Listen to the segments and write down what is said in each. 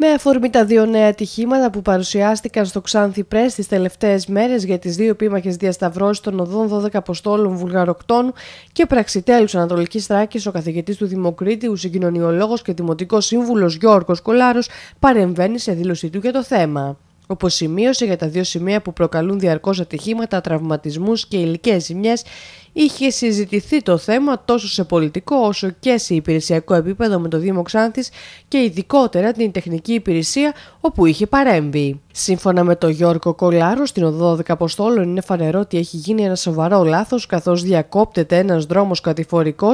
Με αφορμή τα δύο νέα ατυχήματα που παρουσιάστηκαν στο Ξάνθη Πρέσ τις τελευταίες μέρες για τις δύο επίμαχες διασταυρώσεις των οδών 12 αποστόλων βουλγαροκτών και πραξιτέλους Ανατολικής Θράκης, ο καθηγητής του Δημοκρίτη, ο συγκοινωνιολόγος και δημοτικός σύμβουλος Γιώργος Κολάρος παρεμβαίνει σε δήλωσή του για το θέμα. Όπως σημείωσε για τα δύο σημεία που προκαλούν διαρκώς ατυχήματα, τραυματισμούς και υλικές ζημιές, είχε συζητηθεί το θέμα τόσο σε πολιτικό όσο και σε υπηρεσιακό επίπεδο με το Δήμο Ξάνθης και ειδικότερα την τεχνική υπηρεσία όπου είχε παρέμβει. Σύμφωνα με τον Γιώργο Κολάρο, στην οδό 12 Αποστόλων είναι φανερό ότι έχει γίνει ένα σοβαρό λάθος καθώς διακόπτεται ένας δρόμος κατηφορικός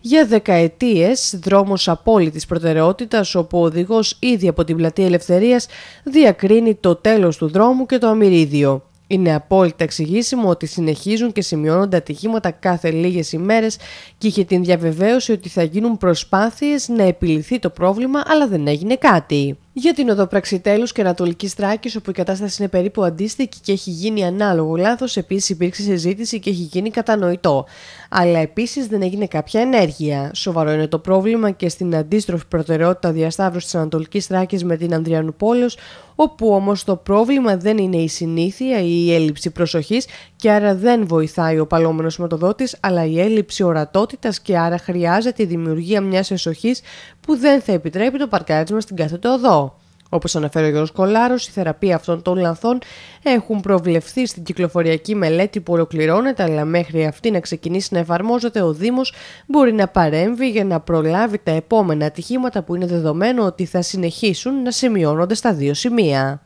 για δεκαετίες, δρόμος απόλυτης προτεραιότητας, όπου ο οδηγός ήδη από την πλατεία Ελευθερίας διακρίνει το τέλος του δρόμου και το αμυρίδιο. Είναι απόλυτα εξηγήσιμο ότι συνεχίζουν και σημειώνονται ατυχήματα κάθε λίγες ημέρες και είχε την διαβεβαίωση ότι θα γίνουν προσπάθειες να επιληθεί το πρόβλημα αλλά δεν έγινε κάτι. Για την οδοπραξιτέλου και Ανατολικής Τράκης, όπου η κατάσταση είναι περίπου αντίστοιχη και έχει γίνει ανάλογο λάθος, επίσης υπήρξε συζήτηση και έχει γίνει κατανοητό. Αλλά επίσης δεν έγινε κάποια ενέργεια. Σοβαρό είναι το πρόβλημα και στην αντίστροφη προτεραιότητα διασταύρωση της Ανατολικής Τράκης με την Ανδριανούπολη, όπου όμως το πρόβλημα δεν είναι η συνήθεια ή η έλλειψη προσοχής και άρα δεν βοηθάει ο παλόμενος σηματοδότης, αλλά η έλλειψη ορατότητας και άρα χρειάζεται η δημιουργία μιας εσοχής που δεν θα επιτρέπει το παρκάρισμα στην κάθε οδό. Όπως αναφέρει ο Γιώργος Κολάρος, η θεραπεία αυτών των λανθών έχουν προβλεφθεί στην κυκλοφοριακή μελέτη που ολοκληρώνεται, αλλά μέχρι αυτή να ξεκινήσει να εφαρμόζεται ο Δήμος μπορεί να παρέμβει για να προλάβει τα επόμενα ατυχήματα που είναι δεδομένο ότι θα συνεχίσουν να σημειώνονται στα δύο σημεία.